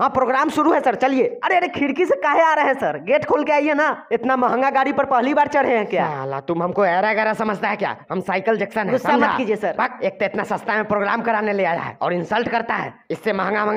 हाँ प्रोग्राम शुरू है सर चलिए अरे अरे खिड़की से काहे आ रहे हैं सर गेट खोल के आइए ना इतना महंगा गाड़ी पर पहली बार चढ़े हैं क्या साला तुम हमको ऐरा गहरा समझता है क्या हम साइकिल जैक्सन है कीजिए सर एक तो इतना सस्ता में प्रोग्राम कराने ले आया है और इंसल्ट करता है इससे महंगा महंगा